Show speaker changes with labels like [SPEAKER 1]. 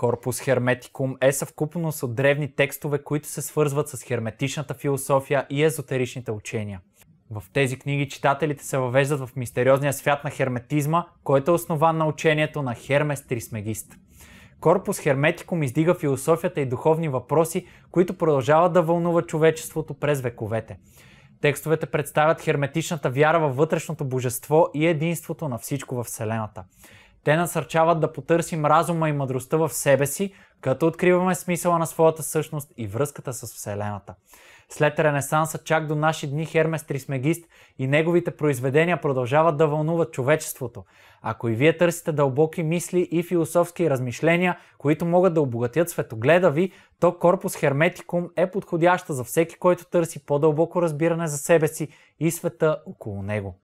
[SPEAKER 1] Корпус Херметикум е съвкупност от древни текстове, които се свързват с херметичната философия и езотеричните учения. В тези книги читателите се въвеждат в мистериозния свят на херметизма, който е основан на учението на Хермес Трисмегист. Корпус Херметикум издига философията и духовни въпроси, които продължават да вълнуват човечеството през вековете. Текстовете представят херметичната вяра във вътрешното божество и единството на всичко във Вселената. Те насърчават да потърсим разума и мъдростта в себе си, като откриваме смисъла на своята същност и връзката с Вселената. След Ренесанса, чак до наши дни Хермес Трисмегист и неговите произведения продължават да вълнуват човечеството. Ако и вие търсите дълбоки мисли и философски размишления, които могат да обогатят светогледа ви, то Корпус Херметикум е подходяща за всеки, който търси по-дълбоко разбиране за себе си и света около него.